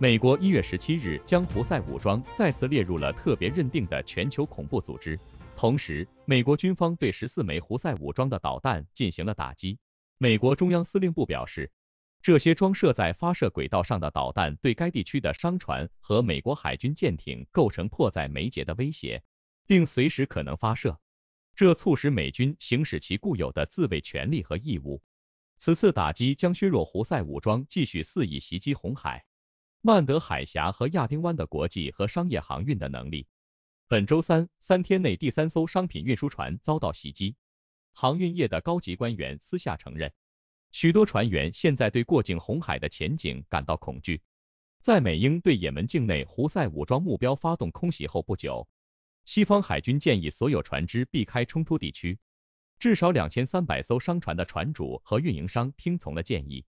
美国一月十七日将胡塞武装再次列入了特别认定的全球恐怖组织，同时，美国军方对十四枚胡塞武装的导弹进行了打击。美国中央司令部表示，这些装设在发射轨道上的导弹对该地区的商船和美国海军舰艇构成迫在眉睫的威胁，并随时可能发射，这促使美军行使其固有的自卫权利和义务。此次打击将削弱胡塞武装继续肆意袭击红海。曼德海峡和亚丁湾的国际和商业航运的能力。本周三，三天内第三艘商品运输船遭到袭击。航运业的高级官员私下承认，许多船员现在对过境红海的前景感到恐惧。在美英对也门境内胡塞武装目标发动空袭后不久，西方海军建议所有船只避开冲突地区。至少两千三百艘商船的船主和运营商听从了建议。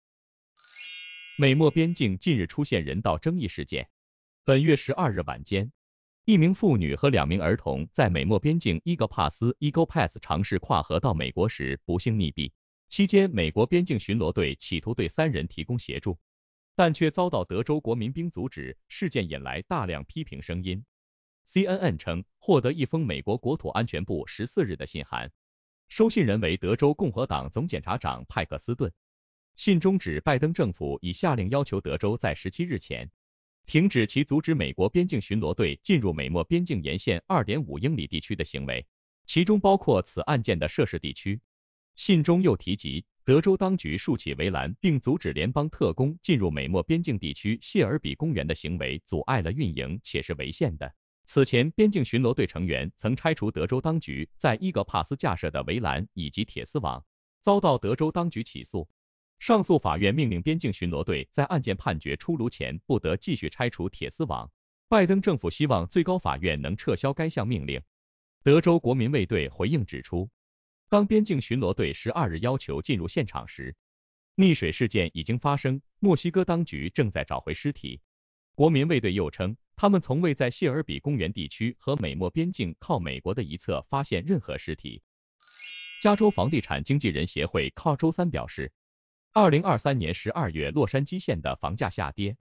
美墨边境近日出现人道争议事件。本月十二日晚间，一名妇女和两名儿童在美墨边境伊格帕斯 a g e p a s 尝试跨河到美国时不幸溺毙。期间，美国边境巡逻队企图对三人提供协助，但却遭到德州国民兵阻止。事件引来大量批评声音。CNN 称获得一封美国国土安全部十四日的信函，收信人为德州共和党总检察长派克斯顿。信中指，拜登政府已下令要求德州在十七日前停止其阻止美国边境巡逻队进入美墨边境沿线二点五英里地区的行为，其中包括此案件的涉事地区。信中又提及，德州当局竖起围栏并阻止联邦特工进入美墨边境地区谢尔比公园的行为，阻碍了运营且是违宪的。此前，边境巡逻队成员曾拆除德州当局在伊格帕斯架设的围栏以及铁丝网，遭到德州当局起诉。上诉法院命令边境巡逻队在案件判决出炉前不得继续拆除铁丝网。拜登政府希望最高法院能撤销该项命令。德州国民卫队回应指出，当边境巡逻队十二日要求进入现场时，溺水事件已经发生，墨西哥当局正在找回尸体。国民卫队又称，他们从未在谢尔比公园地区和美墨边境靠美国的一侧发现任何尸体。加州房地产经纪人协会靠周三表示。二零二三年十二月，洛杉矶县的房价下跌，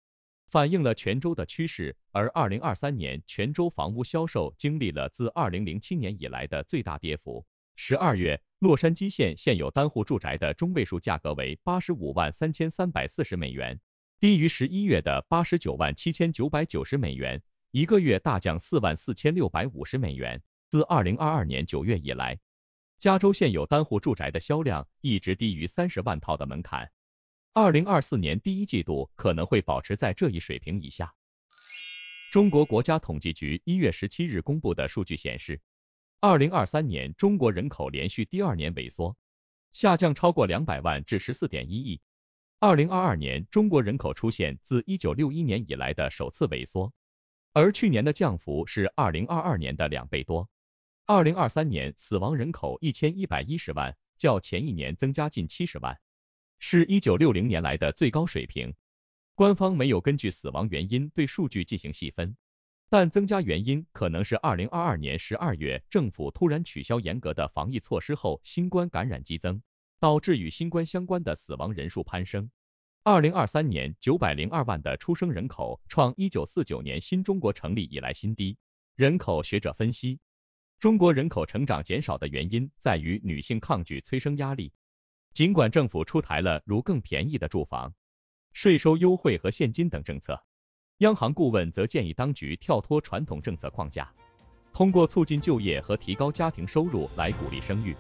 反映了全州的趋势。而二零二三年，全州房屋销售经历了自二零零七年以来的最大跌幅。十二月，洛杉矶县现有单户住宅的中位数价格为八十五万三千三百四十美元，低于十一月的八十九万七千九百九十美元，一个月大降四万四千六百五十美元，自二零二二年九月以来。加州现有单户住宅的销量一直低于三十万套的门槛，二零二四年第一季度可能会保持在这一水平以下。中国国家统计局一月十七日公布的数据显示，二零二三年中国人口连续第二年萎缩，下降超过两百万至十四点一亿。二零二二年中国人口出现自一九六一年以来的首次萎缩，而去年的降幅是二零二二年的两倍多。二零二三年死亡人口一千一百一十万，较前一年增加近七十万，是一九六零年来的最高水平。官方没有根据死亡原因对数据进行细分，但增加原因可能是二零二二年十二月政府突然取消严格的防疫措施后，新冠感染激增，导致与新冠相关的死亡人数攀升。二零二三年九百零二万的出生人口创一九四九年新中国成立以来新低。人口学者分析。中国人口成长减少的原因在于女性抗拒催生压力。尽管政府出台了如更便宜的住房、税收优惠和现金等政策，央行顾问则建议当局跳脱传统政策框架，通过促进就业和提高家庭收入来鼓励生育。